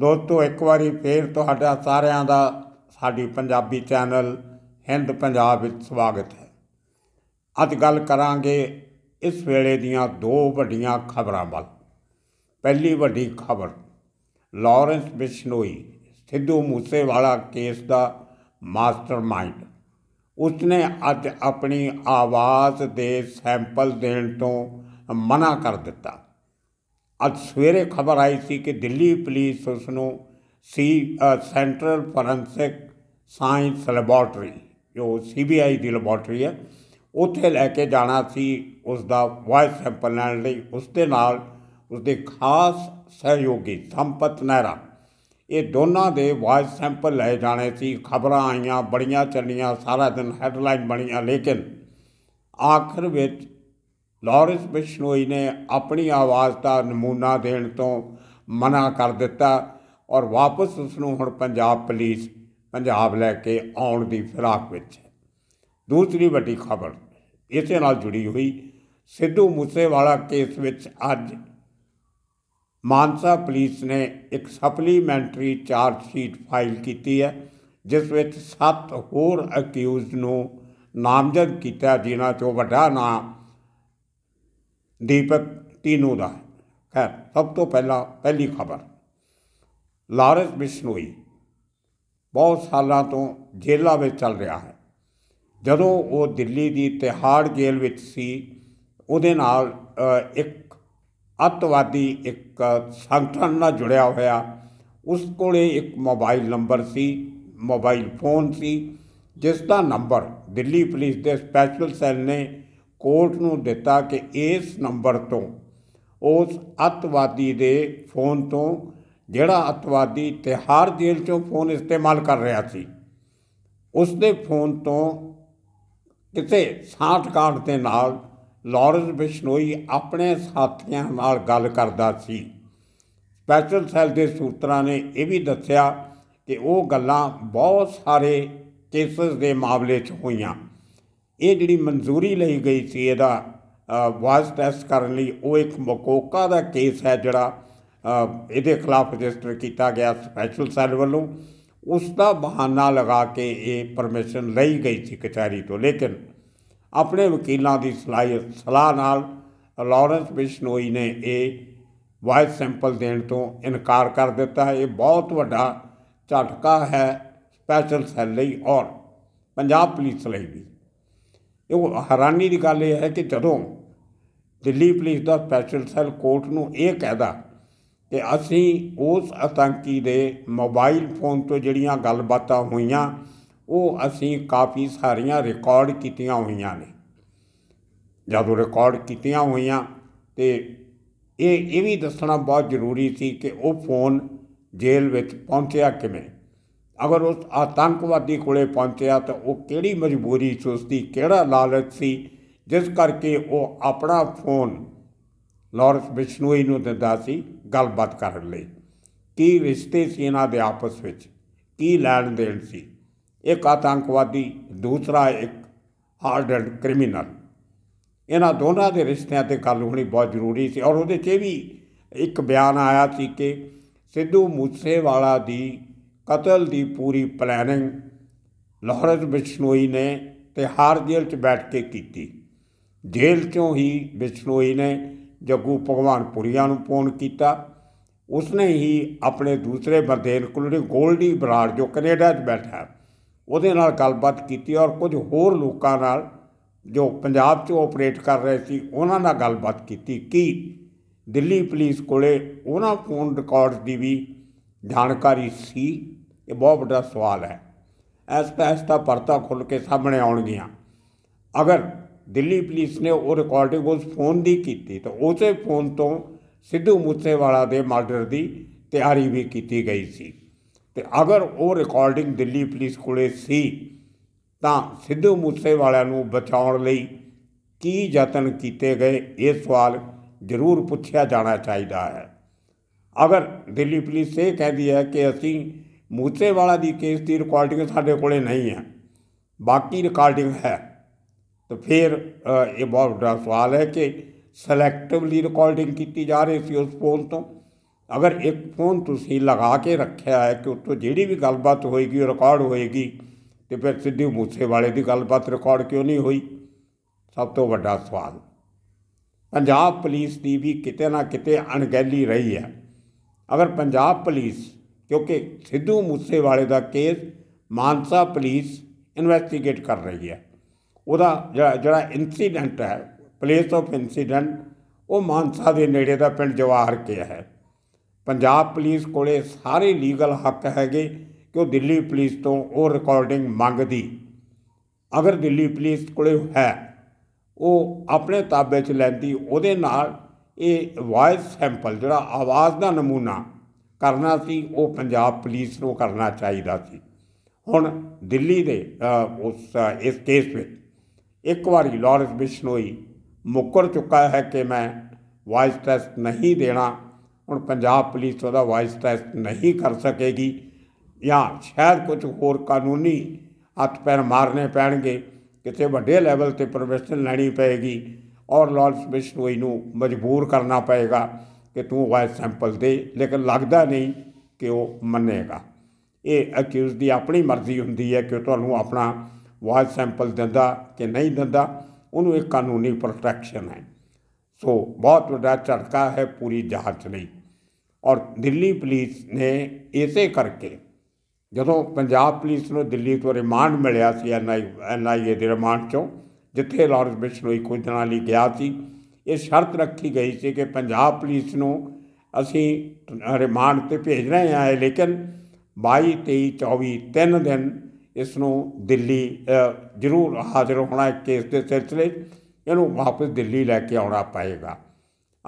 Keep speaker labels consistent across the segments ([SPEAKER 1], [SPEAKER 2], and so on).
[SPEAKER 1] ਦੋਸਤੋ ਇੱਕ ਵਾਰੀ ਫੇਰ ਤੁਹਾਡਾ ਸਾਰਿਆਂ ਦਾ ਸਾਡੀ ਪੰਜਾਬੀ ਚੈਨਲ ਹਿੰਦ ਪੰਜਾਬ ਵਿੱਚ ਸਵਾਗਤ ਹੈ ਅੱਜ ਗੱਲ ਕਰਾਂਗੇ ਇਸ ਵੇਲੇ ਦੀਆਂ ਦੋ ਵੱਡੀਆਂ ਖਬਰਾਂ ਵੱਲ ਪਹਿਲੀ ਵੱਡੀ ਖਬਰ ਲਾਰੈਂਸ ਬਿਸ਼ਨੋਈ ਸਿੱਧੂ ਮੂਸੇਵਾਲਾ ਕੇਸ ਦਾ ਮਾਸਟਰਮਾਈਂਡ ਉਸਨੇ ਅੱਜ ਆਪਣੀ ਆਵਾਜ਼ ਦੇ ਸੈਂਪਲ ਦੇਣ ਤੋਂ ਮਨਾ ਕਰ ਦਿੱਤਾ ਅੱਜ ਸਵੇਰੇ ਖਬਰ ਆਈ ਸੀ ਕਿ ਦਿੱਲੀ ਪੁਲਿਸ ਉਸ ਨੂੰ ਸੀ ਸੈਂਟਰਲ ਫੋਰੈਂਸਿਕ ਸਾਇੰਸ ਲੈਬੋਰਟਰੀ ਜੋ ਸੀਬੀਆਈ ਦੀ ਲੈਬੋਰਟਰੀ ਹੈ ਉੱਥੇ ਲੈ ਕੇ ਜਾਣਾ ਸੀ ਉਸ ਦਾ ਵਾਇਸ ਸੈਂਪਲ ਲੈਣ ਲਈ ਉਸ ਦੇ ਨਾਲ ਉਸ ਦੇ ਖਾਸ ਸਹਿਯੋਗੀ ਸੰਪਤ ਨਹਿਰਾ ਇਹ ਦੋਨਾਂ ਦੇ ਵਾਇਸ ਸੈਂਪਲ ਲੈ ਜਾਣੇ ਸੀ ਖਬਰਾਂ ਆਈਆਂ ਬੜੀਆਂ ਚੱਲੀਆਂ ਸਾਰਾ ਦਿਨ ਹੈਡਲਾਈਨ ਬਣੀਆਂ ਲੇਕਿਨ ਆਖਰ ਵਿੱਚ ਲਾਰੈਂਸ ਬਿਸ਼ਨੋਈ ਨੇ ਆਪਣੀ ਆਵਾਜ਼ ਦਾ ਨਮੂਨਾ ਦੇਣ ਤੋਂ ਮਨਾ ਕਰ ਦਿੱਤਾ ਔਰ ਵਾਪਸ ਉਸ ਨੂੰ ਹੁਣ ਪੰਜਾਬ ਪੁਲਿਸ ਪੰਜਾਬ ਲੈ ਕੇ ਆਉਣ ਦੀ ਫਿਰਾਕ ਵਿੱਚ ਹੈ ਦੂਸਰੀ ਵੱਡੀ ਖਬਰ ਇਸੇ ਨਾਲ ਜੁੜੀ ਹੋਈ ਸਿੱਧੂ ਮੂਸੇਵਾਲਾ ਕੇਸ ਵਿੱਚ ਅੱਜ ਮਾਨਸਾ ਪੁਲਿਸ ਨੇ ਇੱਕ ਸਪਲੀਮੈਂਟਰੀ ਚਾਰਜ ਸ਼ੀਟ ਫਾਈਲ ਕੀਤੀ ਹੈ ਜਿਸ ਵਿੱਚ ਸੱਤ ਹੋਰ ਅਕਿਊਜ਼ਡ ਨੂੰ ਨਾਮਜ਼ਦ ਕੀਤਾ ਜਿਨ੍ਹਾਂ ਚੋਂ ਵੱਡਾ ਨਾਮ ਦੀਪਕ ਤੀਨੂ ਦਾ ਖੈਰ ਸਭ ਤੋਂ ਪਹਿਲਾਂ ਪਹਿਲੀ ਖਬਰ ਲਾਰੈਂਸ ਬਿਸ਼ਨੋਈ ਬਹੁਤ ਸਾਲਾਂ ਤੋਂ ਜੇਲ੍ਹਾਂ ਵਿੱਚ ਚੱਲ ਰਿਹਾ ਹੈ ਜਦੋਂ ਉਹ ਦਿੱਲੀ ਦੀ ਤਿਹਾੜ ਜੇਲ੍ਹ ਵਿੱਚ ਸੀ ਉਹਦੇ ਨਾਲ ਇੱਕ ਅਤਵਾਦੀ ਇੱਕ ਸੰਗਠਨ ਨਾਲ ਜੁੜਿਆ ਹੋਇਆ ਉਸ ਕੋਲੇ ਇੱਕ ਮੋਬਾਈਲ ਨੰਬਰ ਸੀ ਮੋਬਾਈਲ ਫੋਨ ਸੀ ਜਿਸ ਦਾ ਨੰਬਰ ਦਿੱਲੀ ਪੁਲਿਸ ਦੇ ਸਪੈਸ਼ਲ ਸੈੱਲ ਨੇ ਕੋਰਟ ਨੂੰ ਦਿੱਤਾ ਕਿ ਇਸ ਨੰਬਰ ਤੋਂ ਉਸ ਅਤਵਾਦੀ ਦੇ ਫੋਨ ਤੋਂ ਜਿਹੜਾ ਅਤਵਾਦੀ ਤਿਹਾਰ ਜੇਲ੍ਹ ਚੋਂ ਫੋਨ ਇਸਤੇਮਾਲ ਕਰ ਰਿਹਾ ਸੀ ਉਸ ਦੇ ਫੋਨ ਤੋਂ ਕਿਤੇ ਸਾਠ ਕਾਰਡ ਦੇ ਨਾਲ ਲਾਰੈਂਸ ਬਿਸ਼ਨੋਈ ਆਪਣੇ ਸਾਥੀਆਂ ਨਾਲ ਗੱਲ ਕਰਦਾ ਸੀ ਸਪੈਸ਼ਲ ਸੈੱਲ ਦੇ ਸੂਤਰਾਂ ਨੇ ਇਹ ਵੀ ਦੱਸਿਆ ਕਿ ਉਹ ਗੱਲਾਂ ਬਹੁਤ ਸਾਰੇ ਕੇਸਸ ਦੇ ਮਾਮਲੇ 'ਚ ਹੋਈਆਂ ਇਹ ਜਿਹੜੀ ਮਨਜ਼ੂਰੀ ਲਈ ਗਈ ਸੀ ਇਹਦਾ ਵਾਇਸ ਟੈਸਟ ਕਰਨ ਲਈ ਉਹ ਇੱਕ ਮਕੋਕਾ ਦਾ ਕੇਸ ਹੈ ਜਿਹੜਾ ਇਹਦੇ ਖਿਲਾਫ ਰਜਿਸਟਰ ਕੀਤਾ ਗਿਆ ਸਪੈਸ਼ਲ ਸੈੱਲ ਵੱਲੋਂ ਉਸ ਦਾ ਬਹਾਨਾ ਲਗਾ ਕੇ ਇਹ ਪਰਮਿਸ਼ਨ ਲਈ ਗਈ ਸੀ ਕਚਹਿਰੀ ਤੋਂ ਲੇਕਿਨ ਆਪਣੇ ਵਕੀਲਾਂ ਦੀ ਸਲਾਹ ਸਲਾਹ ਨਾਲ ਲਾਰੈਂਸ ਬਿਸ਼ਨੋਈ ਨੇ ਇਹ ਵਾਇਸ ਸੈਂਪਲ ਦੇਣ ਤੋਂ ਇਨਕਾਰ ਕਰ ਦਿੱਤਾ ਇਹ ਬਹੁਤ ਵੱਡਾ ਝਟਕਾ ਹੈ ਸਪੈਸ਼ਲ ਸੈੱਲ ਲਈ ਔਰ ਪੰਜਾਬ ਪੁਲਿਸ ਲਈ ਵੀ ਇਹ ਹੈਰਾਨੀ ਦੀ ਗੱਲ ਇਹ ਹੈ ਕਿ ਜਦੋਂ ਦਿੱਲੀ ਪੁਲਿਸ ਦਾ ਸਪੈਸ਼ਲ ਸੈੱਲ ਕੋਰਟ ਨੂੰ ਇਹ ਕਹਿਦਾ ਕਿ ਅਸੀਂ ਉਸ ਆਤੰਕੀ ਦੇ ਮੋਬਾਈਲ ਫੋਨ ਤੋਂ ਜਿਹੜੀਆਂ ਗੱਲਬਾਤਾਂ ਹੋਈਆਂ ਉਹ ਅਸੀਂ ਕਾਫੀ ਸਾਰੀਆਂ ਰਿਕਾਰਡ ਕੀਤੀਆਂ ਹੋਈਆਂ ਨੇ ਜਦੋਂ ਰਿਕਾਰਡ ਕੀਤੀਆਂ ਹੋਈਆਂ ਤੇ ਇਹ ਇਹ ਵੀ ਦੱਸਣਾ ਬਹੁਤ ਜ਼ਰੂਰੀ ਸੀ ਕਿ ਉਹ ਫੋਨ ਜੇਲ੍ਹ ਵਿੱਚ ਪਹੁੰਚਿਆ ਕਿਵੇਂ ਅਗਰ ਉਹ ਆਤੰਕਵਾਦੀ ਕੋਲੇ ਪਹੁੰਚਿਆ ਤਾਂ ਉਹ ਕਿਹੜੀ ਮਜਬੂਰੀ ਸੀ ਉਸ ਦੀ ਕਿਹੜਾ ਲਾਲਚ ਸੀ ਜਿਸ ਕਰਕੇ ਉਹ ਆਪਣਾ ਫੋਨ ਲਾਰੈਂਸ ਬਿਸ਼ਨੋਈ ਨੂੰ ਦਿੰਦਾ ਸੀ ਗੱਲਬਾਤ ਕਰਨ ਲਈ ਕੀ ਰਿਸ਼ਤੇ ਸੀ ਇਹਨਾਂ ਦੇ ਆਪਸ ਵਿੱਚ ਕੀ ਲੈਣ ਦੇਣ ਸੀ ਇੱਕ ਆਤੰਕਵਾਦੀ ਦੂਸਰਾ ਇੱਕ ਹਾਰਡਡ ਕ੍ਰਿਮੀਨਲ ਇਹਨਾਂ ਦੋਨਾਂ ਦੇ ਰਿਸ਼ਤਿਆਂ ਤੇ ਗੱਲ ਹੋਣੀ ਬਹੁਤ ਜ਼ਰੂਰੀ ਸੀ ਔਰ ਉਹਦੇ 'ਚ ਵੀ ਇੱਕ ਬਿਆਨ ਆਇਆ ਸੀ ਕਿ ਸਿੱਧੂ ਮੂਸੇਵਾਲਾ ਦੀ ਕਤਲ ਦੀ ਪੂਰੀ ਪਲੈਨਿੰਗ ਲਾਹੌਰਤ ਬਿਸ਼ਨੋਈ ਨੇ ਤਿਹਾਰ ਜੇਲ੍ਹ 'ਚ ਬੈਠ ਕੇ ਕੀਤੀ ਜੇਲ੍ਹ 'ਚੋਂ ਹੀ ਬਿਸ਼ਨੋਈ ਨੇ ਜੱਗੂ ਭਗਵਾਨਪੁਰੀਆ ਨੂੰ ਫੋਨ ਕੀਤਾ ਉਸਨੇ ਹੀ ਆਪਣੇ ਦੂਸਰੇ ਬਰਦੇਨ ਕੁਲੜੀ ਗੋਲਡੀ ਬਰਾੜ ਜੋ ਕੈਨੇਡਾ 'ਚ ਬੈਠਾ ਉਹਦੇ ਨਾਲ ਗੱਲਬਾਤ ਕੀਤੀ ਔਰ ਕੁਝ ਹੋਰ ਲੋਕਾਂ ਨਾਲ ਜੋ ਪੰਜਾਬ 'ਚ ਆਪਰੇਟ ਕਰ ਰਹੇ ਸੀ ਉਹਨਾਂ ਨਾਲ ਗੱਲਬਾਤ ਕੀਤੀ ਕਿ ਦਿੱਲੀ ਪੁਲਿਸ ਕੋਲੇ ਉਹਨਾਂ ਫੋਨ ਰਿਕਾਰਡਸ ਦੀ ਵੀ ਜਾਣਕਾਰੀ ਸੀ ਇਹ ਬਹੁਤ ਵੱਡਾ ਸਵਾਲ ਹੈ ਐਸ ਪੈਸ ਦਾ ਪਰਤਾ ਖੁੱਲ ਕੇ ਸਾਹਮਣੇ ਆਉਣਗੀਆਂ ਅਗਰ ਦਿੱਲੀ ਪੁਲਿਸ ਨੇ ਉਹ ਰਿਕਾਰਡਿੰਗ ਉਸ ਫੋਨ ਦੀ ਕੀਤੀ ਤਾਂ ਉਸੇ ਫੋਨ ਤੋਂ ਸਿੱਧੂ ਮੂਸੇਵਾਲਾ ਦੇ ਮਰਡਰ ਦੀ ਤਿਆਰੀ ਵੀ ਕੀਤੀ ਗਈ ਸੀ ਤੇ ਅਗਰ ਉਹ ਰਿਕਾਰਡਿੰਗ ਦਿੱਲੀ ਪੁਲਿਸ ਕੋਲੇ ਸੀ ਤਾਂ ਸਿੱਧੂ ਮੂਸੇਵਾਲਾ ਨੂੰ ਬਚਾਉਣ ਲਈ ਕੀ ਯਤਨ ਕੀਤੇ ਗਏ ਇਹ ਸਵਾਲ ਜ਼ਰੂਰ ਪੁੱਛਿਆ ਜਾਣਾ ਚਾਹੀਦਾ ਹੈ ਅਗਰ ਦਿੱਲੀ ਪੁਲਿਸ ਇਹ ਕਹਿ ਹੈ ਕਿ ਅਸੀਂ ਮੂਸੇ ਵਾਲਾ ਦੀ ਕੇਸ ਦੀ ਰਿਕਾਰਡਿੰਗ ਸਾਡੇ ਕੋਲੇ ਨਹੀਂ ਹੈ ਬਾਕੀ ਰਿਕਾਰਡਿੰਗ ਹੈ ਤਾਂ ਫਿਰ ਇਹ ਬਹੁਤ ਵੱਡਾ ਸਵਾਲ ਹੈ ਕਿ ਸਿਲੈਕਟਿਵਲੀ ਰਿਕਾਰਡਿੰਗ ਕੀਤੀ ਜਾ ਰਹੀ ਸੀ ਉਸ ਫੋਨ ਤੋਂ ਅਗਰ ਇੱਕ ਫੋਨ ਤੁਸੀਂ ਲਗਾ ਕੇ ਰੱਖਿਆ ਹੈ ਕਿ ਉੱਤੋਂ ਜਿਹੜੀ ਵੀ ਗੱਲਬਾਤ ਹੋਏਗੀ ਉਹ ਰਿਕਾਰਡ ਹੋਏਗੀ ਤੇ ਫਿਰ ਸਿੱਧੂ ਵਾਲੇ ਦੀ ਗੱਲਬਾਤ ਰਿਕਾਰਡ ਕਿਉਂ ਨਹੀਂ ਹੋਈ ਸਭ ਤੋਂ ਵੱਡਾ ਸਵਾਲ ਪੰਜਾਬ ਪੁਲਿਸ ਦੀ ਵੀ ਕਿਤੇ ਨਾ ਕਿਤੇ ਅਣਗਹਿਲੀ ਰਹੀ ਹੈ ਅਗਰ ਪੰਜਾਬ ਪੁਲਿਸ ਕਿਉਂਕਿ ਸਿੱਧੂ ਮੂਸੇਵਾਲੇ ਦਾ ਕੇਸ ਮਾਨਸਾ ਪੁਲਿਸ ਇਨਵੈਸਟੀਗੇਟ ਕਰ ਰਹੀ ਹੈ ਉਹਦਾ ਜਿਹੜਾ ਇਨਸੀਡੈਂਟ ਹੈ ਪਲੇਸ ਆਫ ਇਨਸੀਡੈਂਟ ਉਹ ਮਾਨਸਾ ਦੇ ਨੇੜੇ ਦਾ ਪਿੰਡ ਜਵਾਹਰ ਕੇ ਹੈ ਪੰਜਾਬ ਪੁਲਿਸ ਕੋਲੇ ਸਾਰੇ ਲੀਗਲ ਹੱਕ ਹੈਗੇ ਕਿ ਉਹ ਦਿੱਲੀ ਪੁਲਿਸ ਤੋਂ ਉਹ ਰਿਕਾਰਡਿੰਗ ਮੰਗਦੀ ਅਗਰ ਦਿੱਲੀ ਪੁਲਿਸ ਕੋਲੇ ਹੈ ਉਹ ਆਪਣੇ ਤਾਬੇ 'ਚ ਲੈਂਦੀ ਉਹਦੇ ਨਾਲ ਇਹ ਵਾਇਸ ਸੈਂਪਲ ਜਿਹੜਾ ਆਵਾਜ਼ ਦਾ ਨਮੂਨਾ ਕਰਨਾ ਸੀ ਉਹ ਪੰਜਾਬ ਪੁਲਿਸ ਨੂੰ ਕਰਨਾ ਚਾਹੀਦਾ ਸੀ ਹੁਣ ਦਿੱਲੀ ਦੇ ਉਸ ਇਸ ਕੇਸ ਵਿੱਚ ਇੱਕ ਵਾਰੀ ਲਾਰੈਂਸ ਬਿਸ਼ਨੋਈ ਮੁੱਕਰ ਚੁੱਕਾ ਹੈ ਕਿ ਮੈਂ ਵਾਇਸ ਟੈਸਟ ਨਹੀਂ ਦੇਣਾ ਹੁਣ ਪੰਜਾਬ ਪੁਲਿਸ ਉਹਦਾ ਵਾਇਸ ਟੈਸਟ ਨਹੀਂ ਕਰ ਸਕੇਗੀ ਜਾਂ ਸ਼ਾਇਦ ਕੁਝ ਹੋਰ ਕਾਨੂੰਨੀ ਹੱਥ ਪੈਰ ਮਾਰਨੇ ਪੈਣਗੇ ਕਿਤੇ ਵੱਡੇ ਲੈਵਲ ਤੇ ਪ੍ਰੋਫੈਸ਼ਨਲ ਲੈਣੀ ਪਏਗੀ ਔਰ ਲਾਰਡ ਸਪਿਸ਼ ਨੂੰ ਇਹਨੂੰ ਮਜਬੂਰ ਕਰਨਾ ਪਏਗਾ ਕਿ ਤੂੰ ਵਾਇਸ ਸੈਂਪਲ ਦੇ ਲੇਕਿਨ ਲੱਗਦਾ ਨਹੀਂ ਕਿ ਉਹ ਮੰਨੇਗਾ ਇਹ ਅਕਿਊਜ਼ ਦੀ ਆਪਣੀ ਮਰਜ਼ੀ ਹੁੰਦੀ ਹੈ ਕਿ ਤੁਹਾਨੂੰ ਆਪਣਾ ਵਾਇਸ ਸੈਂਪਲ ਦਿੰਦਾ ਕਿ ਨਹੀਂ ਦਿੰਦਾ ਉਹਨੂੰ ਇੱਕ ਕਾਨੂੰਨੀ ਪ੍ਰੋਟੈਕਸ਼ਨ ਹੈ ਸੋ ਬਹੁਤ ਵੱਡਾ ਝਟਕਾ ਹੈ ਪੂਰੀ ਜਾਂਚ ਲਈ ਔਰ ਦਿੱਲੀ ਪੁਲਿਸ ਨੇ ਇਸੇ ਕਰਕੇ ਜਦੋਂ ਪੰਜਾਬ ਪੁਲਿਸ ਨੂੰ ਦਿੱਲੀ ਤੋਂ ਰਿਮਾਂਡ ਮਿਲਿਆ ਸੀ ਐਨਆਈਏ ਦੇ ਰਿਮਾਂਡ ਚੋਂ ਜਿੱਥੇ ਲਾਰਜ ਬਿਸ਼ਨੋਈ ਕੁਝ ਦਿਨਾਂ ਲਈ ਗਿਆ ਸੀ ਇਹ ਸ਼ਰਤ ਰੱਖੀ ਗਈ ਸੀ ਕਿ ਪੰਜਾਬ ਪੁਲਿਸ ਨੂੰ ਅਸੀਂ ਰਿਮਾਂਡ ਤੇ ਭੇਜ ਰਹੇ ਹਾਂ ਲੇਕਿਨ 22 23 24 ਤਿੰਨ ਦਿਨ ਇਸ ਨੂੰ ਦਿੱਲੀ ਜ਼ਰੂਰ ਹਾਜ਼ਰ ਹੋਣਾ ਹੈ ਕੇਸ ਦੇ ਸਿਲਸਿਲੇ ਇਹਨੂੰ ਵਾਪਸ ਦਿੱਲੀ ਲੈ ਕੇ ਆਉਣਾ ਪਏਗਾ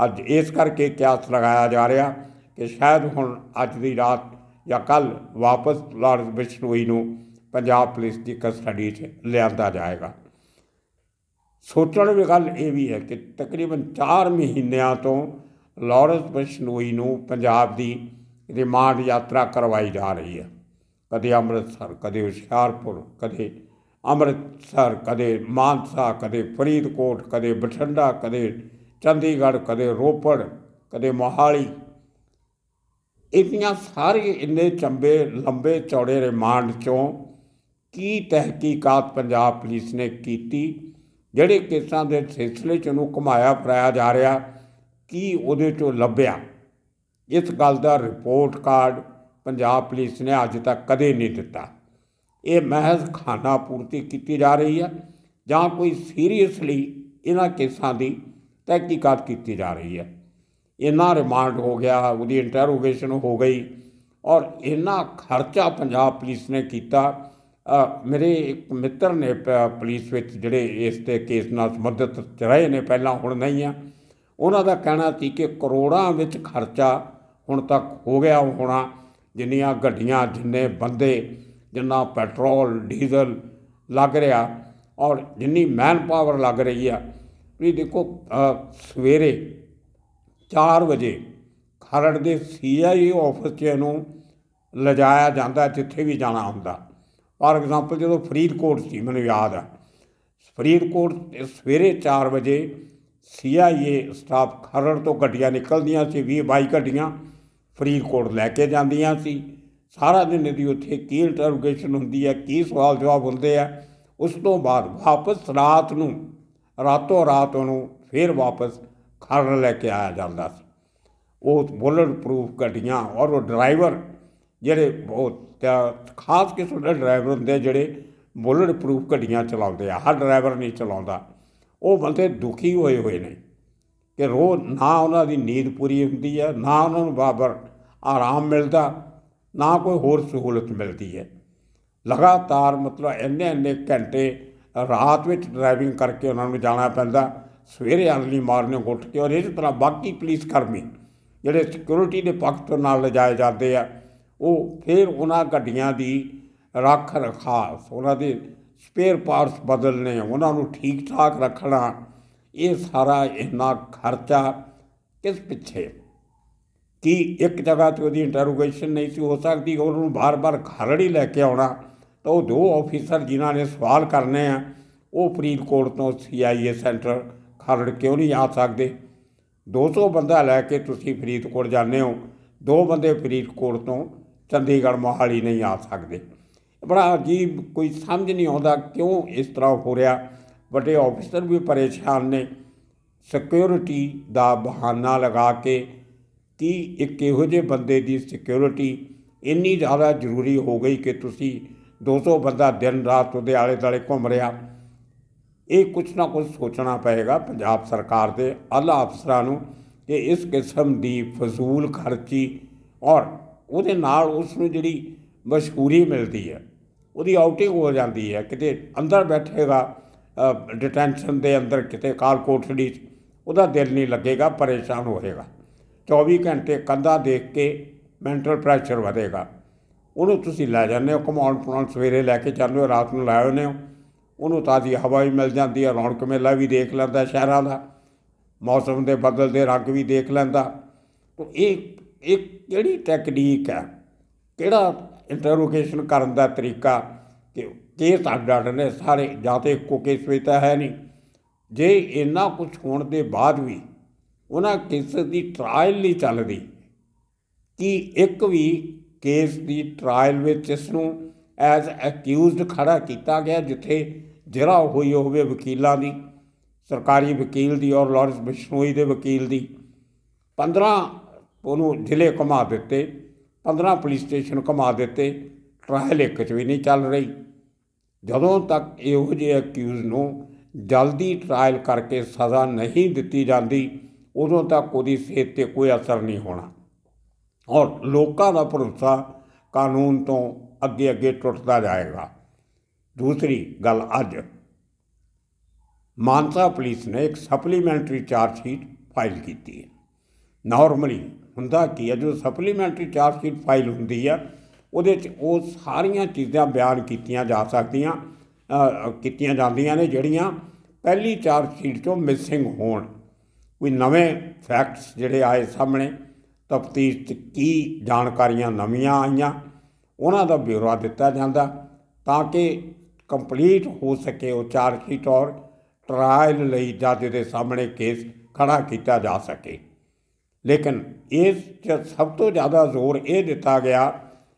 [SPEAKER 1] ਅੱਜ ਇਸ ਕਰਕੇ ਕਿਆਸ ਲਗਾਇਆ ਜਾ ਰਿਹਾ ਕਿ ਸ਼ਾਇਦ ਹੁਣ ਅੱਜ ਦੀ ਰਾਤ ਜਾਂ ਕੱਲ ਵਾਪਸ ਲਾਰਜ ਬਿਸ਼ਨੋਈ ਨੂੰ ਪੰਜਾਬ ਪੁਲਿਸ ਦੀ ਕਸਟਡੀ 'ਚ ਲਿਆਂਦਾ ਜਾਏਗਾ ਸੋਚਣ ਵਾਲੀ ਗੱਲ ਇਹ ਵੀ ਹੈ ਕਿ ਤਕਰੀਬਨ 4 ਮਹੀਨਿਆਂ ਤੋਂ ਲਾਰੈਂਸ ਬਸ਼ਨੋਈ ਨੂੰ ਪੰਜਾਬ ਦੀ ਰਿਮਾਂਡ ਯਾਤਰਾ ਕਰਵਾਈ ਜਾ ਰਹੀ ਹੈ ਕਦੇ ਅੰਮ੍ਰਿਤਸਰ ਕਦੇ ਹੁਸ਼ਿਆਰਪੁਰ ਕਦੇ ਅੰਮ੍ਰਿਤਸਰ ਕਦੇ ਮਾਨਸਾ ਕਦੇ ਫਰੀਦਕੋਟ ਕਦੇ ਬਠਿੰਡਾ ਕਦੇ ਚੰਡੀਗੜ੍ਹ ਕਦੇ ਰੋਪੜ ਕਦੇ ਮੋਹਾਲੀ ਇੰਨੀਆਂ ਸਾਰੇ ਇੰਨੇ ਚੰਬੇ ਲੰਬੇ ਚੌੜੇ ਰਿਮਾਂਡ ਚੋਂ ਕੀ ਤਹਿਕੀਕਾਤ ਪੰਜਾਬ ਪੁਲਿਸ ਨੇ ਕੀਤੀ ਜਿਹੜੇ ਕੇਸਾਂ ਦੇ ਸਿਲਸਿਲੇ 'ਚ ਉਹਨੂੰ ਕਮਾਇਆ ਫਰਾਇਆ ਜਾ ਰਿਹਾ ਕੀ ਉਹਦੇ 'ਚੋਂ ਲੱਭਿਆ ਇਸ ਗੱਲ ਦਾ ਰਿਪੋਰਟ ਕਾਰਡ ਪੰਜਾਬ ਪੁਲਿਸ ਨੇ ਅੱਜ ਤੱਕ ਕਦੇ ਨਹੀਂ ਦਿੱਤਾ ਇਹ ਮਹਿਜ਼ ਖਾਨਾ ਪੂਰਤੀ ਕੀਤੀ ਜਾ ਰਹੀ ਹੈ ਜਾਂ ਕੋਈ ਸੀਰੀਅਸਲੀ ਇਹਨਾਂ ਕੇਸਾਂ ਦੀ ਤਹਿਕੀਕਾਤ ਕੀਤੀ ਜਾ ਰਹੀ ਹੈ ਇਹਨਾਂ ਰਿਮਾਂਡ ਹੋ ਗਿਆ ਉਹਦੀ ਇੰਟਰੋਗੇਸ਼ਨ ਹੋ ਗਈ ਔਰ ਇਹਨਾਂ ਖਰਚਾ ਪੰਜਾਬ ਪੁਲਿਸ ਨੇ ਕੀਤਾ ਮੇਰੇ ਇੱਕ ਮਿੱਤਰ ਨੇ ਪੁਲਿਸ ਵਿੱਚ ਜਿਹੜੇ ਇਸ ਤੇ ਕੇਸ ਨਾਲ ਸੰਬੰਧਿਤ ਰਹੇ ਨੇ ਪਹਿਲਾਂ ਹੁਣ ਨਹੀਂ ਆ ਉਹਨਾਂ ਦਾ ਕਹਿਣਾ ਸੀ ਕਿ ਕਰੋੜਾਂ ਵਿੱਚ ਖਰਚਾ ਹੁਣ ਤੱਕ ਹੋ ਗਿਆ ਹੋਣਾ ਜਿੰਨੀਆਂ ਗੱਡੀਆਂ ਜਿੰਨੇ ਬੰਦੇ ਜਿੰਨਾ ਪੈਟਰੋਲ ਡੀਜ਼ਲ ਲੱਗ ਰਿਹਾ ਔਰ ਜਿੰਨੀ ਮੈਨ ਪਾਵਰ ਲੱਗ ਰਹੀ ਆ ਵੀ ਦੇਖੋ ਸਵੇਰੇ 4 ਵਜੇ ਖਰੜ ਦੇ ਸੀਆਈ ਆਫਿਸ 'ਚ ਇਹਨੂੰ ਲਜਾਇਆ ਜਾਂਦਾ ਜਿੱਥੇ ਵੀ ਜਾਣਾ ਹੁੰਦਾ ਫਾਰ ਐਗਜ਼ਾਮਪਲ ਜਦੋਂ ਫਰੀਦਕੋਟ ਸੀ ਮੈਨੂੰ ਯਾਦ ਆ ਫਰੀਦਕੋਟ ਸਵੇਰੇ 4 ਵਜੇ ਸੀਆਈਏ ਸਟਾਫ ਖਰੜ ਤੋਂ ਗੱਡੀਆਂ ਨਿਕਲਦੀਆਂ ਸੀ 20 22 ਗੱਡੀਆਂ ਫਰੀਦਕੋਟ ਲੈ ਕੇ ਜਾਂਦੀਆਂ ਸੀ ਸਾਰਾ ਦਿਨ ਇਹਦੀ ਉੱਥੇ ਕੀ ਇੰਟਰੋਗੇਸ਼ਨ ਹੁੰਦੀ ਹੈ ਕੀ ਸਵਾਲ ਜਵਾਬ ਹੁੰਦੇ ਆ ਉਸ ਤੋਂ ਬਾਅਦ ਵਾਪਸ ਰਾਤ ਨੂੰ ਰਾਤੋਂ ਰਾਤ ਨੂੰ ਫੇਰ ਵਾਪਸ ਖਰੜ ਲੈ ਕੇ ਆਇਆ ਜਾਂਦਾ ਸੀ ਉਹ ਬੁਲਟ ਪ੍ਰੂਫ ਗੱਡੀਆਂ ਔਰ ਉਹ ਡਰਾਈਵਰ ਜਿਹੜੇ ਬਹੁਤ ਖਾਸ ਕਿਸਮ ਦੇ ਡਰਾਈਵਰ ਹੁੰਦੇ ਜਿਹੜੇ ਬੁਲਟ ਪ੍ਰੂਫ ਗੱਡੀਆਂ ਚਲਾਉਂਦੇ ਆ ਹਰ ਡਰਾਈਵਰ ਨਹੀਂ ਚਲਾਉਂਦਾ ਉਹ ਬੰਦੇ ਦੁਖੀ ਹੋਏ ਹੋਏ ਨੇ ਕਿ ਰੋ ਨਾ ਉਹਨਾਂ ਦੀ ਨੀਂਦ ਪੂਰੀ ਹੁੰਦੀ ਆ ਨਾ ਉਹਨਾਂ ਨੂੰ ਬਾਬਰ ਆਰਾਮ ਮਿਲਦਾ ਨਾ ਕੋਈ ਹੋਰ ਸਹੂਲਤ ਮਿਲਦੀ ਹੈ ਲਗਾਤਾਰ ਮਤਲਬ ਇੰਨੇ ਇੰਨੇ ਘੰਟੇ ਰਾਤ ਵਿੱਚ ਡਰਾਈਵਿੰਗ ਕਰਕੇ ਉਹਨਾਂ ਨੂੰ ਜਾਣਾ ਪੈਂਦਾ ਸਵੇਰੇ ਅਰਲੀ ਮਾਰਨਿੰਗ ਉੱਠ ਕੇ ਔਰ ਇਸ ਤਰ੍ਹਾਂ ਬਾਕੀ ਪੁਲਿਸ ਕਰਮੀ ਜਿਹੜੇ ਸਿਕਿਉਰਿਟੀ ਦੇ ਪੱਖ ਤੋਂ ਨਾਲ ਲਜਾਏ ਜਾਂਦੇ ਆ ਉਹ ਫਿਰ ਉਹਨਾਂ ਗੱਡੀਆਂ ਦੀ ਰੱਖ ਰਖਾਵ ਉਹਨਾਂ ਦੇ ਸਪੇਅਰ ਪਾਰਟਸ ਬਦਲਨੇ ਉਹਨਾਂ ਨੂੰ ਠੀਕ ਠਾਕ ਰੱਖਣਾ ਇਹ ਸਾਰਾ ਇਹਨਾਂ ਖਰਚਾ ਕਿਸ ਪਿੱਛੇ ਕਿ ਇੱਕ ਜਗ੍ਹਾ ਤੇ ਉਹਦੀ ਇੰਟਰੋਗੇਸ਼ਨ ਨਹੀਂ ਸੀ ਹੋ ਸਕਦੀ ਨੂੰ ਬਾਰ-ਬਾਰ ਖਾਲੜੀ ਲੈ ਕੇ ਆਉਣਾ ਤਾਂ ਉਹ ਦੋ ਆਫੀਸਰ ਜਿਨ੍ਹਾਂ ਨੇ ਸਵਾਲ ਕਰਨੇ ਆ ਉਹ ਫਰੀਦਕੋਟ ਤੋਂ ਸੀਆਈਏ ਸੈਂਟਰ ਖਰੜ ਕਿਉਂ ਨਹੀਂ ਆ ਸਕਦੇ 200 ਬੰਦਾ ਲੈ ਕੇ ਤੁਸੀਂ ਫਰੀਦਕੋਟ ਜਾਂਦੇ ਹੋ ਦੋ ਬੰਦੇ ਫਰੀਦਕੋਟ ਤੋਂ ਚੰਡੀਗੜ੍ਹ ਮੋਹਾਲੀ ਨਹੀਂ ਆ ਸਕਦੇ ਬੜਾ ਅਜੀਬ ਕੋਈ ਸਮਝ ਨਹੀਂ ਆਉਂਦਾ ਕਿਉਂ ਇਸ ਤਰ੍ਹਾਂ ਹੋ ਰਿਹਾ ਵੱਡੇ ਆਫੀਸਰ ਵੀ ਪਰੇਸ਼ਾਨ ਨੇ ਸਿਕਿਉਰਿਟੀ ਦਾ ਬਹਾਨਾ ਲਗਾ ਕੇ ਕਿ ਇੱਕ ਇਹੋ ਜਿਹੇ ਬੰਦੇ ਦੀ ਸਿਕਿਉਰਿਟੀ ਇੰਨੀ ਜ਼ਿਆਦਾ ਜ਼ਰੂਰੀ ਹੋ ਗਈ ਕਿ ਤੁਸੀਂ 200 ਬੰਦਾ ਦਿਨ ਰਾਤ ਉਹਦੇ ਆਲੇ ਦਾਲੇ ਘੁੰਮ ਰਿਹਾ ਇਹ ਕੁਝ ਨਾ ਕੁਝ ਸੋਚਣਾ ਪਏਗਾ ਪੰਜਾਬ ਸਰਕਾਰ ਦੇ ਅਲਾ ਅਫਸਰਾਂ ਨੂੰ ਕਿ ਇਸ ਕਿਸਮ ਦੀ ਫਜ਼ੂਲ ਖਰਚੀ ਔਰ ਉਹਦੇ ਨਾਲ ਉਸ ਨੂੰ ਜਿਹੜੀ ਮਸ਼ਹੂਰੀ ਮਿਲਦੀ ਹੈ ਉਹਦੀ ਆਊਟਿੰਗ ਹੋ ਜਾਂਦੀ ਹੈ ਕਿਤੇ ਅੰਦਰ ਬੈਠੇਗਾ ਡਿਟੈਂਸ਼ਨ ਦੇ ਅੰਦਰ ਕਿਤੇ ਕਾਲ ਕੋਠੜੀ ਉਹਦਾ ਦਿਲ ਨਹੀਂ ਲੱਗੇਗਾ ਪਰੇਸ਼ਾਨ ਹੋਏਗਾ 24 ਘੰਟੇ ਕੰਧਾ ਦੇਖ ਕੇ ਮੈਂਟਲ ਪ੍ਰੈਸ਼ਰ ਵਧੇਗਾ ਉਹਨੂੰ ਤੁਸੀਂ ਲੈ ਜਾਂਦੇ ਹੋ ਕਮਾਉਂਡ ਪਣਾਉਣ ਸਵੇਰੇ ਲੈ ਕੇ ਚੱਲਦੇ ਹੋ ਰਾਤ ਨੂੰ ਲਾਏ ਹੋਨੇ ਹੋ ਉਹਨੂੰ ਤਾਜ਼ੀ ਹਵਾ ਵੀ ਮਿਲ ਜਾਂਦੀ ਹੈ ਰੌਣਕ ਮੇਲਾ ਵੀ ਦੇਖ ਲੈਂਦਾ ਸ਼ਹਿਰਾਂ ਦਾ ਮੌਸਮ ਦੇ ਬਦਲ ਦੇ ਰੰਗ ਵੀ ਦੇਖ ਲੈਂਦਾ ਇਹ ਇਹ ਕਿਹੜੀ ਟੈਕਨੀਕ ਹੈ ਕਿਹੜਾ ਇੰਟਰੋਗੇਸ਼ਨ ਕਰਨ ਦਾ ਤਰੀਕਾ ਕਿ ਕੇਸ ਅਡਾਡ ਨੇ ਸਾਰੇ ਜਾਤੇ ਕੋ ਕੇ ਸਵੇਤਾ ਹੈ ਨਹੀਂ ਜੇ ਇੰਨਾ ਕੁਝ ਹੋਣ ਦੇ ਬਾਅਦ ਵੀ ਉਹਨਾਂ ਕੇਸ ਦੀ ਟ੍ਰਾਇਲ ਨਹੀਂ ਚੱਲਦੀ ਕਿ ਇੱਕ ਵੀ ਕੇਸ ਦੀ ਟ੍ਰਾਇਲ ਵਿੱਚ ਇਸ ਨੂੰ ਐਜ਼ ਅਕਿਊਜ਼ਡ ਖੜਾ ਕੀਤਾ ਗਿਆ ਜਿੱਥੇ ਜਿਹੜਾ ਹੋਈ ਹੋਵੇ ਵਕੀਲਾਂ ਦੀ ਸਰਕਾਰੀ ਵਕੀਲ ਦੀ ਔਰ ਲਾਰੈਂਸ ਬਿਸ਼ਨੋਈ ਦੇ ਵਕੀਲ ਦੀ 15 ਉਹਨੂੰ ਜ਼ਿਲ੍ਹੇ ਘੁਮਾ ਦਿੱਤੇ 15 ਪੁਲਿਸ ਸਟੇਸ਼ਨ ਘੁਮਾ ਦਿੱਤੇ ਟ੍ਰਾਇਲ ਇੱਕ ਚ ਵੀ ਨਹੀਂ ਚੱਲ ਰਹੀ ਜਦੋਂ ਤੱਕ ਇਹੋ ਜਿਹੇ ਅਕਿਊਜ਼ ਨੂੰ ਜਲਦੀ ਟ੍ਰਾਇਲ ਕਰਕੇ ਸਜ਼ਾ ਨਹੀਂ ਦਿੱਤੀ ਜਾਂਦੀ ਉਦੋਂ ਤੱਕ ਉਹਦੀ ਸਿਹਤ ਤੇ ਕੋਈ ਅਸਰ ਨਹੀਂ ਹੋਣਾ ਔਰ ਲੋਕਾਂ ਦਾ ਭਰੋਸਾ ਕਾਨੂੰਨ ਤੋਂ ਅੱਗੇ ਅੱਗੇ ਟੁੱਟਦਾ ਜਾਏਗਾ ਦੂਸਰੀ ਗੱਲ ਅੱਜ ਮਾਨਸਾ ਪੁਲਿਸ ਨੇ ਇੱਕ ਸਪਲੀਮੈਂਟਰੀ ਚਾਰਜ ਸ਼ੀਟ ਫਾਈਲ ਕੀਤੀ ਹੈ ਨਾਰਮਲੀ ਹੁੰਦਾ ਕੀ ਹੈ ਜਦੋਂ ਸਪਲੀਮੈਂਟਰੀ ਚਾਰਜ ਸ਼ੀਟ ਫਾਈਲ ਹੁੰਦੀ ਆ ਉਹਦੇ 'ਚ ਉਹ ਸਾਰੀਆਂ ਚੀਜ਼ਾਂ ਬਿਆਨ ਕੀਤੀਆਂ ਜਾ ਸਕਦੀਆਂ ਕੀਤੀਆਂ ਜਾਂਦੀਆਂ ਨੇ ਜਿਹੜੀਆਂ ਪਹਿਲੀ ਚਾਰਜ ਸ਼ੀਟ 'ਚੋਂ ਮਿਸਿੰਗ ਹੋਣ ਕੋਈ ਨਵੇਂ ਫੈਕਟਸ ਜਿਹੜੇ ਆਏ ਸਾਹਮਣੇ ਤਫਤੀਸ਼ 'ਚ ਕੀ ਜਾਣਕਾਰੀਆਂ ਨਵੀਆਂ ਆਈਆਂ ਉਹਨਾਂ ਦਾ ਬਿਊਰਾ ਦਿੱਤਾ ਜਾਂਦਾ ਤਾਂ ਕਿ ਕੰਪਲੀਟ ਹੋ ਸਕੇ ਉਹ ਚਾਰਜ ਸ਼ੀਟ ਔਰ ਟ੍ਰਾਇਲ ਲਈ ਜੱਜ ਦੇ ਸਾਹਮਣੇ ਕੇਸ ਖੜਾ ਕੀਤਾ ਜਾ ਸਕੇ ਲੇਕਿਨ ਇਸ ਚ ਸਭ ਤੋਂ ਜ਼ਿਆਦਾ ਜ਼ੋਰ ਇਹ ਦਿੱਤਾ ਗਿਆ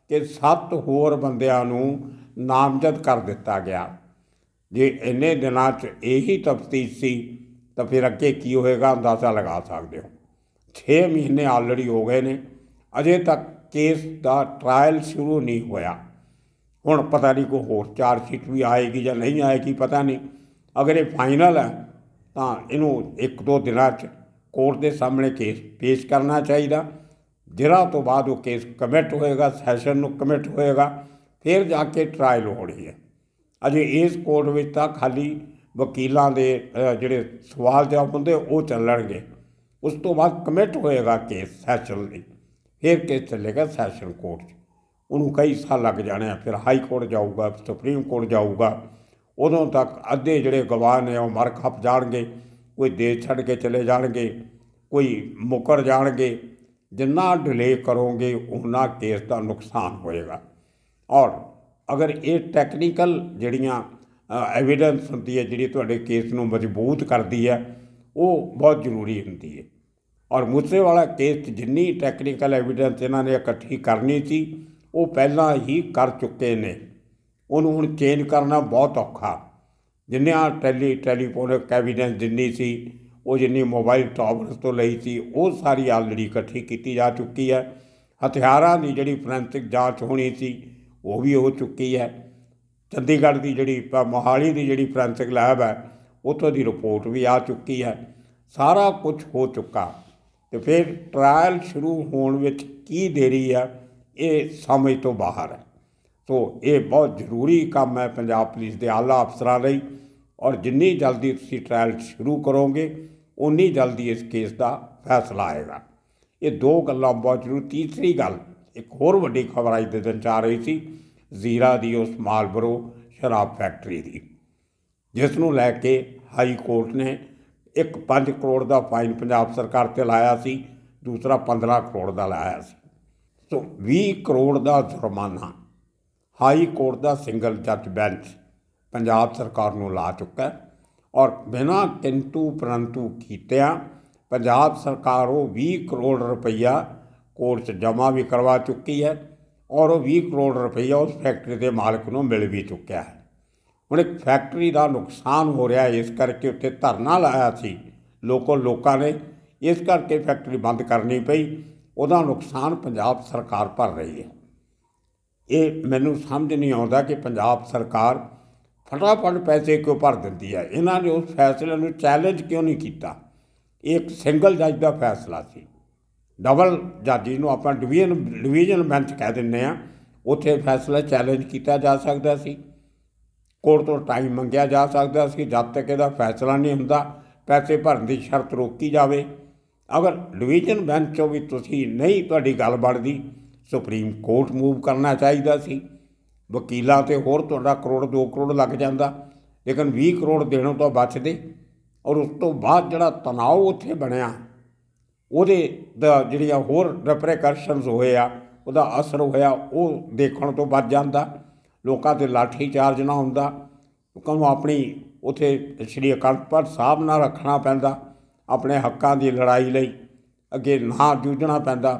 [SPEAKER 1] ਕਿ ਸੱਤ ਹੋਰ ਬੰਦਿਆਂ ਨੂੰ ਨਾਮਜ਼ਦ ਕਰ ਦਿੱਤਾ ਗਿਆ ਜੇ ਇੰਨੇ ਦਿਨਾਂ 'ਚ ਇਹੀ ਤਫਤੀਸ਼ ਸੀ ਤਾਂ ਫਿਰ ਅੱਗੇ ਕੀ ਹੋਏਗਾ ਅੰਦਾਜ਼ਾ ਲਗਾ ਸਕਦੇ ਹੋ 6 ਮਹੀਨੇ ਆਲਰੇਡੀ ਹੋ ਗਏ ਨੇ ਅਜੇ ਤੱਕ ਕੇਸ ਦਾ ਟ੍ਰਾਇਲ ਸ਼ੁਰੂ ਨਹੀਂ ਹੋਇਆ ਹੁਣ ਪਤਾ ਨਹੀਂ ਕੋਈ ਹੋਰ ਚਾਰ ਸ਼ੀਟ ਵੀ ਆਏਗੀ ਜਾਂ ਨਹੀਂ ਆਏਗੀ ਪਤਾ ਨਹੀਂ ਅਗਰ ਇਹ ਫਾਈਨਲ ਹੈ ਤਾਂ ਇਹਨੂੰ ਇੱਕ ਦੋ ਦਿਨਾਂ 'ਚ ਕੋਰਟ ਦੇ ਸਾਹਮਣੇ ਕੇਸ ਪੇਸ਼ ਕਰਨਾ ਚਾਹੀਦਾ ਜਿਹੜਾ ਤੋਂ ਬਾਅਦ ਉਹ ਕੇਸ ਕਮਿਟ ਹੋਏਗਾ ਸੈਸ਼ਨ ਨੂੰ ਕਮਿਟ ਹੋਏਗਾ ਫਿਰ ਜਾ ਕੇ ਟ੍ਰਾਇਲ ਹੋਣੀ ਹੈ ਅਜੇ ਇਸ ਕੋਰਟ ਵਿੱਚ ਤਾਂ ਖਾਲੀ ਵਕੀਲਾਂ ਦੇ ਜਿਹੜੇ ਸਵਾਲ ਜਵਾਬ ਹੁੰਦੇ ਉਹ ਚੱਲਣਗੇ ਉਸ ਤੋਂ ਬਾਅਦ ਕਮਿਟ ਹੋਏਗਾ ਕੇਸ ਸੈਸ਼ਨ ਲਈ ਫਿਰ ਕੇਸ ਚੱਲੇਗਾ ਸੈਸ਼ਨ ਕੋਰਟ 'ਚ ਉਹਨੂੰ ਕਈ ਸਾਲ ਲੱਗ ਜਾਣੇ ਆ ਫਿਰ ਹਾਈ ਕੋਰਟ ਜਾਊਗਾ ਸੁਪਰੀਮ ਕੋਰਟ ਜਾਊਗਾ ਉਦੋਂ ਤੱਕ ਅੱਧੇ ਜਿਹੜੇ ਗਵਾਹ ਨੇ ਉਹ ਮਰ ਖਪ ਜਾਣਗੇ ਕੋਈ ਦੇਸ਼ ਛੱਡ ਕੇ ਚਲੇ ਜਾਣਗੇ ਕੋਈ ਮੁਕਰ ਜਾਣਗੇ ਜਿੰਨਾ ਡਿਲੇ ਕਰੋਗੇ ਉਹਨਾਂ ਕੇਸ ਦਾ ਨੁਕਸਾਨ ਹੋਏਗਾ ਔਰ ਅਗਰ ਇਹ ਟੈਕਨੀਕਲ ਜਿਹੜੀਆਂ ਐਵੀਡੈਂਸ ਹੁੰਦੀ ਹੈ ਜਿਹੜੀ ਤੁਹਾਡੇ ਕੇਸ ਨੂੰ ਮਜ਼ਬੂਤ ਕਰਦੀ ਹੈ ਉਹ ਬਹੁਤ ਜ਼ਰੂਰੀ ਹੁੰਦੀ ਹੈ ਔਰ ਮੂਸੇ ਵਾਲਾ ਕੇਸ ਜਿੰਨੀ ਟੈਕਨੀਕਲ ਐਵੀਡੈਂਸ ਇਹਨਾਂ ਨੇ ਇਕੱਠੀ ਕਰਨੀ ਸੀ ਉਹ ਪਹਿਲਾਂ ਹੀ ਕਰ ਚੁੱਕੇ ਨੇ ਉਹਨੂੰ ਹੁਣ ਚੇਂਜ ਕਰਨਾ ਬਹੁਤ ਔਖਾ ਜਿੰਨਿਆਂ ਟੈਲੀ ਟੈਲੀਫੋਨ ਕੈਬਿਨਟ ਜਿੰਨੀ ਸੀ ਉਹ ਜਿੰਨੀ ਮੋਬਾਈਲ ਟਾਵਰਸ ਤੋਂ ਲਈ ਸੀ ਉਹ ਸਾਰੀ ਆਲਰੇਡੀ ਇਕੱਠੀ ਕੀਤੀ ਜਾ ਚੁੱਕੀ ਹੈ ਹਥਿਆਰਾਂ ਦੀ ਜਿਹੜੀ ਫੋਰੈਂਸਿਕ ਜਾਂਚ ਹੋਣੀ ਸੀ ਉਹ ਵੀ ਹੋ ਚੁੱਕੀ ਹੈ ਚੰਡੀਗੜ੍ਹ ਦੀ ਜਿਹੜੀ ਮੋਹਾਲੀ ਦੀ ਜਿਹੜੀ ਫੋਰੈਂਸਿਕ ਲੈਬ ਹੈ ਉੱਥੋਂ ਦੀ ਰਿਪੋਰਟ ਵੀ ਆ ਚੁੱਕੀ ਹੈ ਸਾਰਾ ਕੁਝ ਹੋ ਚੁੱਕਾ ਤੇ ਫਿਰ ਟ੍ਰਾਇਲ ਸ਼ੁਰੂ ਹੋਣ ਵਿੱਚ ਕੀ ਦੇਰੀ ਆ ਇਹ ਸਮਝ ਤੋਂ ਬਾਹਰ ਹੈ ਸੋ ਇਹ ਬਹੁਤ ਜ਼ਰੂਰੀ ਕੰਮ ਹੈ ਪੰਜਾਬ ਪੁਲਿਸ ਦੇ ਆਲਾ ਅਫਸਰਾਂ ਲਈ ਔਰ ਜਿੰਨੀ ਜਲਦੀ ਤੁਸੀਂ ਟ੍ਰਾਇਲ ਸ਼ੁਰੂ ਕਰੋਗੇ ਉਨੀ ਜਲਦੀ ਇਸ ਕੇਸ ਦਾ ਫੈਸਲਾ ਆਏਗਾ ਇਹ ਦੋ ਗੱਲਾਂ ਬਹੁਤ ਜ਼ਰੂਰੀ ਤੀਸਰੀ ਗੱਲ ਇੱਕ ਹੋਰ ਵੱਡੀ ਖਬਰ ਅੱਜ ਦੇ ਦਿਨ ਚਾ ਰਹੀ ਸੀ ਜ਼ੀਰਾ ਦੀ ਉਸ ਮਾਲਬਰੋ ਸ਼ਰਾਬ ਫੈਕਟਰੀ ਦੀ ਜਿਸ ਨੂੰ ਲੈ ਕੇ ਹਾਈ ਕੋਰਟ ਨੇ ਇੱਕ 5 ਕਰੋੜ ਦਾ ਫਾਈਨ ਪੰਜਾਬ ਸਰਕਾਰ ਤੇ ਲਾਇਆ ਸੀ ਦੂਸਰਾ 15 ਕਰੋੜ ਦਾ ਲਾਇਆ ਸੀ ਸੋ 20 ਕਰੋੜ ਦਾ ਜੁਰਮਾਨਾ ਹਾਈ ਕੋਰਟ ਦਾ ਸਿੰਗਲ ਜੱਜ ਬੈਂਚ ਪੰਜਾਬ ਸਰਕਾਰ ਨੂੰ ਲਾ ਚੁੱਕਾ ਹੈ ਔਰ ਬਿਨਾ ਕਿੰਤੂ ਪਰੰਤੂ ਕੀਤਿਆ ਪੰਜਾਬ ਸਰਕਾਰ ਉਹ 20 ਕਰੋੜ ਰੁਪਈਆ ਕੋਰਟ 'ਚ ਜਮ੍ਹਾਂ ਵੀ ਕਰਵਾ ਚੁੱਕੀ ਹੈ ਔਰ ਉਹ 20 ਕਰੋੜ ਰੁਪਈਆ ਉਸ ਫੈਕਟਰੀ ਦੇ ਮਾਲਕ ਨੂੰ ਮਿਲ ਵੀ ਚੁੱਕਿਆ ਹੈ ਹੁਣ ਇੱਕ ਫੈਕਟਰੀ ਦਾ ਨੁਕਸਾਨ ਹੋ ਰਿਹਾ ਇਸ ਕਰਕੇ ਉੱਤੇ ਧਰਨਾ ਲਾਇਆ ਸੀ ਲੋਕੋ ਲੋਕਾਂ ਨੇ ਇਸ ਕਰਕੇ ਫੈਕਟਰੀ ਬੰਦ ਕਰਨੀ ਪਈ ਉਹਦਾ ਨੁਕਸਾਨ ਪੰਜਾਬ ਸਰਕਾਰ ਭਰ ਰਹੀ ਹੈ ਇਹ ਮੈਨੂੰ ਸਮਝ ਨਹੀਂ ਆਉਂਦਾ ਕਿ ਪੰਜਾਬ ਸਰਕਾਰ ਫਟਾਫਟ ਪੈਸੇ ਕਿਉਂ ਭਰ ਦਿੰਦੀ ਹੈ ਇਹਨਾਂ ਨੇ ਉਸ ਫੈਸਲੇ ਨੂੰ ਚੈਲੰਜ ਕਿਉਂ ਨਹੀਂ ਕੀਤਾ ਇੱਕ ਸਿੰਗਲ ਜੱਜ ਦਾ ਫੈਸਲਾ ਸੀ ਡਬਲ ਜੱਜ ਨੂੰ ਆਪਾਂ ਡਿਵੀਜ਼ਨ ਡਿਵੀਜ਼ਨ ਬੈਂਚ ਕਹਿ ਦਿੰਨੇ ਆ ਉੱਥੇ ਫੈਸਲਾ ਚੈਲੰਜ ਕੀਤਾ ਜਾ ਸਕਦਾ ਸੀ ਕੋਰਟ ਤੋਂ ਟਾਈਮ ਮੰਗਿਆ ਜਾ ਸਕਦਾ ਸੀ ਜਦ ਤੱਕ ਇਹਦਾ ਫੈਸਲਾ ਨਹੀਂ ਹੁੰਦਾ ਪੈਸੇ ਭਰਨ ਦੀ ਸ਼ਰਤ ਰੋਕੀ ਜਾਵੇ ਅਗਰ ਡਿਵੀਜ਼ਨ ਬੈਂਚ ਚੋਂ ਵੀ ਤੁਸੀਂ ਨਹੀਂ ਤੁਹਾਡੀ ਗੱਲ ਬਣਦੀ ਸੁਪਰੀਮ ਕੋਰਟ ਮੂਵ ਕਰਨਾ ਚਾਹੀਦਾ ਸੀ ਵਕੀਲਾਂ ਤੇ ਹੋਰ ਤੁਹਾਡਾ ਕਰੋੜ 2 ਕਰੋੜ ਲੱਗ ਜਾਂਦਾ ਲੇਕਿਨ 20 ਕਰੋੜ ਦੇਣੋਂ ਤਾਂ ਬਚਦੇ ਔਰ ਉਸ ਤੋਂ ਬਾਅਦ ਜਿਹੜਾ ਤਣਾਅ ਉੱਥੇ ਬਣਿਆ ਉਹਦੇ ਦਾ ਜਿਹੜੀਆਂ ਹੋਰ ਰੈਪਰੇਕਸ਼ਨਸ ਹੋਏ ਆ ਉਹਦਾ ਅਸਰ ਹੋਇਆ ਉਹ ਦੇਖਣ ਤੋਂ ਬਚ ਜਾਂਦਾ ਲੋਕਾਂ ਤੇ ਲਾਠੀ ਚਾਰਜ ਨਾ ਹੁੰਦਾ ਲੋਕਾਂ ਨੂੰ ਆਪਣੀ ਉਥੇ ਸ੍ਰੀ ਅਕਾਲ ਪਰ ਸਾਹਿਬ ਨਾਲ ਰੱਖਣਾ ਪੈਂਦਾ ਆਪਣੇ ਹੱਕਾਂ ਦੀ ਲੜਾਈ ਲਈ ਅੱਗੇ ਨਾ ਜੂਝਣਾ ਪੈਂਦਾ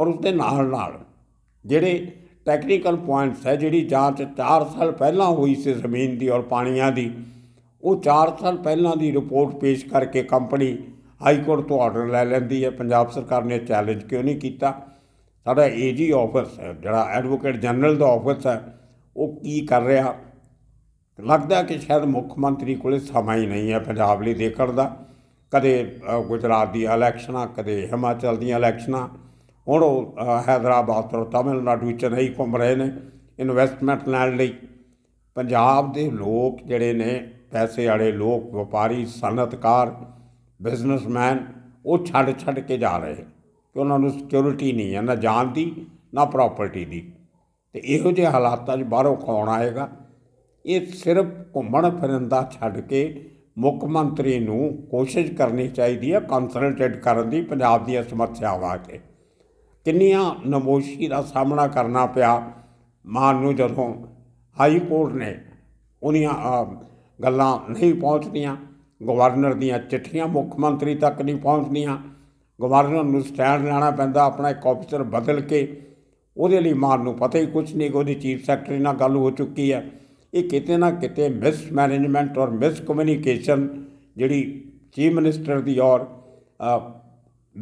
[SPEAKER 1] ਔਰ ਉਸ ਦੇ ਨਾਲ ਨਾਲ ਜਿਹੜੇ ਟੈਕਨੀਕਲ ਪੁਆਇੰਟਸ ਹੈ ਜਿਹੜੀ ਜਾਂਚ 4 ਸਾਲ ਪਹਿਲਾਂ ਹੋਈ ਸੀ ਜ਼ਮੀਨ ਦੀ ਔਰ ਪਾਣੀਆਂ ਦੀ ਉਹ 4 ਸਾਲ ਪਹਿਲਾਂ ਦੀ ਰਿਪੋਰਟ ਪੇਸ਼ ਕਰਕੇ ਕੰਪਨੀ ਹਾਈ ਕੋਰਟ ਤੋਂ ਆਰਡਰ ਲੈ ਲੈਂਦੀ ਹੈ ਪੰਜਾਬ ਸਰਕਾਰ ਨੇ ਚੈਲੰਜ ਕਿਉਂ ਨਹੀਂ ਕੀਤਾ ਸਾਡਾ ਏਜੀ ਆਫਿਸ ਹੈ ਜਿਹੜਾ ਐਡਵੋਕੇਟ ਜਨਰਲ ਦਾ ਆਫਿਸ ਹੈ ਉਹ ਕੀ ਕਰ ਰਿਹਾ ਲੱਗਦਾ ਕਿ ਸ਼ਾਇਦ ਮੁੱਖ ਮੰਤਰੀ ਕੋਲੇ ਸਮਾਂ ਹੀ ਨਹੀਂ ਹੈ ਪੰਜਾਬ ਲਈ ਦੇਖਣ ਦਾ ਕਦੇ ਗੁਜਰਾਤ ਦੀ ਇਲੈਕਸ਼ਨਾਂ ਕਦੇ ਹਿਮਾਚਲ ਦੀਆਂ ਇਲੈਕਸ਼ਨਾਂ ਹੁਣ ਉਹ ਹైదరాబాద్ ਤੋਂ ਵਿੱਚ ਨਹੀਂ ਘੁੰਮ ਰਹੇ ਨੇ ਇਨਵੈਸਟਮੈਂਟ ਲੈਣ ਲਈ ਪੰਜਾਬ ਦੇ ਲੋਕ ਜਿਹੜੇ ਨੇ ਪੈਸੇ ਵਾਲੇ ਲੋਕ ਵਪਾਰੀ ਸਨਅਤਕਾਰ ਬਿਜ਼ਨਸਮੈਨ ਉਹ ਛੱਡ ਛੱਡ ਕੇ ਜਾ ਰਹੇ ਕਿ ਉਹਨਾਂ ਨੂੰ ਸਿਕਿਉਰਿਟੀ ਨਹੀਂ ਹੈ ਨਾ ਜਾਨ ਦੀ ਨਾ ਪ੍ਰਾਪਰਟੀ ਦੀ ਤੇ ਇਹੋ ਜਿਹੇ ਹਾਲਾਤਾਂ 'ਚ ਬਾਹਰੋਂ ਕੌਣ ਆਏਗਾ ਇਹ ਸਿਰਫ ਘੁੰਮਣ ਫਿਰਨ ਦਾ ਛੱਡ ਕੇ ਮੁੱਖ ਮੰਤਰੀ ਨੂੰ ਕੋਸ਼ਿਸ਼ ਕਰਨੀ ਚਾਹੀਦੀ ਹੈ ਕੰਸਲਟੇਟ ਕਰਨ ਦੀ ਪੰਜਾਬ ਦੀਆਂ ਸਮੱਸਿਆਵਾਂ 'ਤੇ ਕਿੰਨੀਆਂ ਨਮੋਸ਼ੀ ਦਾ ਸਾਹਮਣਾ ਕਰਨਾ ਪਿਆ ਮਾਨ ਨੂੰ ਜਦੋਂ ਹਾਈ ਕੋਰਟ ਨੇ ਉਹਨੀਆਂ ਗੱਲਾਂ ਨਹੀਂ ਪਹੁੰਚਦੀਆਂ ਗਵਰਨਰ ਦੀਆਂ ਚਿੱਠੀਆਂ ਮੁੱਖ ਮੰਤਰੀ ਤੱਕ ਨਹੀਂ ਪਹੁੰਚਦੀਆਂ ਗਵਰਨਰ ਨੂੰ ਸਟੈਂਡ ਲੈਣਾ ਪੈਂਦਾ ਆਪਣਾ ਇੱਕ ਆਫੀਸਰ ਬਦਲ ਕੇ ਉਹਦੇ ਲਈ ਮਾਨ ਨੂੰ ਪਤਾ ਹੀ ਕੁਝ ਨਹੀਂ ਕੋਈ ਉਹਦੀ ਚੀਫ ਸੈਕਟਰੀ ਨਾਲ ਗੱਲ ਹੋ ਚੁੱਕੀ ਹੈ ਇਹ ਕਿਤੇ ਨਾ ਕਿਤੇ ਮਿਸ ਮੈਨੇਜਮੈਂਟ ਔਰ ਮਿਸ ਕਮਿਊਨੀਕੇਸ਼ਨ ਜਿਹੜੀ ਚੀਫ ਮਿਨਿਸਟਰ ਦੀ ਔਰ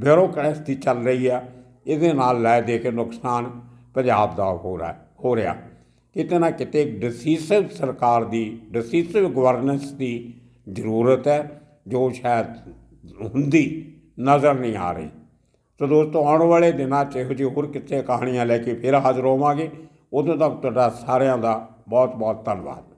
[SPEAKER 1] ਬਿਊਰੋਕਰੇਸੀ ਚੱਲ ਰਹੀ ਹੈ ਇਹਦੇ ਨਾਲ ਲੈ ਦੇ ਕੇ ਨੁਕਸਾਨ ਪੰਜਾਬ ਦਾ ਹੋ ਰਿਹਾ ਹੋ ਰਿਹਾ ਕਿਤੇ ਨਾ ਕਿਤੇ ਡਿਸੀਸਿਵ ਸਰਕਾਰ ਦੀ ਡਿਸੀਸਿਵ ਗਵਰਨੈਂਸ ਦੀ ਜ਼ਰੂਰਤ ਹੈ ਜੋ ਸ਼ਾਇਦ ਹੁੰਦੀ ਨਜ਼ਰ ਨਹੀਂ ਆ ਰਹੀ ਤਾਂ ਦੋਸਤੋ ਆਉਣ ਵਾਲੇ ਦਿਨਾਂ 'ਚ ਇਹੋ ਜਿਹੀ ਹੋਰ ਕਿਤੇ ਕਹਾਣੀਆਂ ਲੈ ਕੇ ਫਿਰ ਹਾਜ਼ਰ ਹੋਵਾਂਗੇ ਉਦੋਂ ਤੱਕ ਤੁਹਾਡਾ ਸਾਰਿਆਂ ਦਾ ਬਹੁਤ ਬਹੁਤ ਧੰਨਵਾਦ